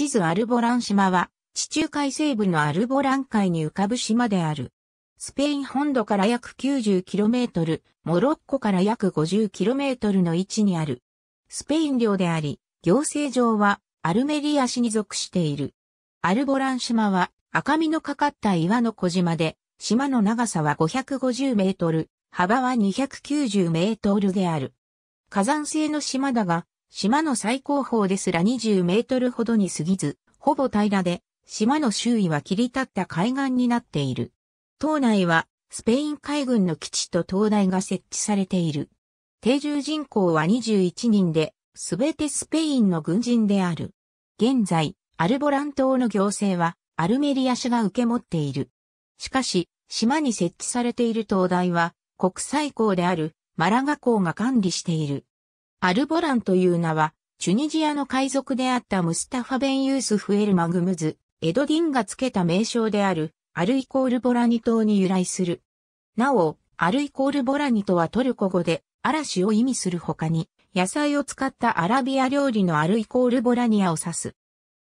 地図アルボラン島は、地中海西部のアルボラン海に浮かぶ島である。スペイン本土から約 90km、モロッコから約 50km の位置にある。スペイン領であり、行政上はアルメリア市に属している。アルボラン島は赤みのかかった岩の小島で、島の長さは550メートル、幅は290メートルである。火山性の島だが、島の最高峰ですら20メートルほどに過ぎず、ほぼ平らで、島の周囲は切り立った海岸になっている。島内は、スペイン海軍の基地と灯台が設置されている。定住人口は21人で、すべてスペインの軍人である。現在、アルボラン島の行政は、アルメリア市が受け持っている。しかし、島に設置されている灯台は、国際港である、マラガ港が管理している。アルボランという名は、チュニジアの海賊であったムスタファ・ベン・ユースフ・エル・マグムズ、エドディンが付けた名称である、アルイコール・ボラニ島に由来する。なお、アルイコール・ボラニとはトルコ語で、嵐を意味する他に、野菜を使ったアラビア料理のアルイコール・ボラニアを指す。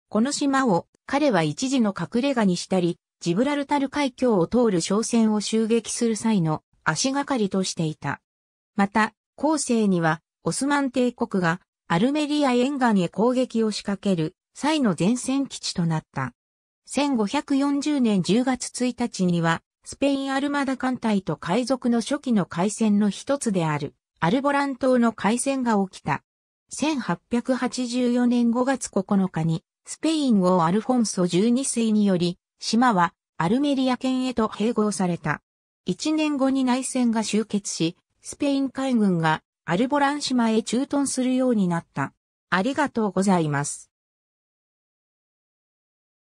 この島を、彼は一時の隠れ家にしたり、ジブラルタル海峡を通る商船を襲撃する際の足がかりとしていた。また、後世には、オスマン帝国がアルメリア沿岸へ攻撃を仕掛ける際の前線基地となった。1540年10月1日には、スペインアルマダ艦隊と海賊の初期の海戦の一つである、アルボラン島の海戦が起きた。1884年5月9日に、スペイン王アルフォンソ12世により、島はアルメリア県へと併合された。1年後に内戦が終結し、スペイン海軍がアルボラン島へ駐屯するようになった。ありがとうございます。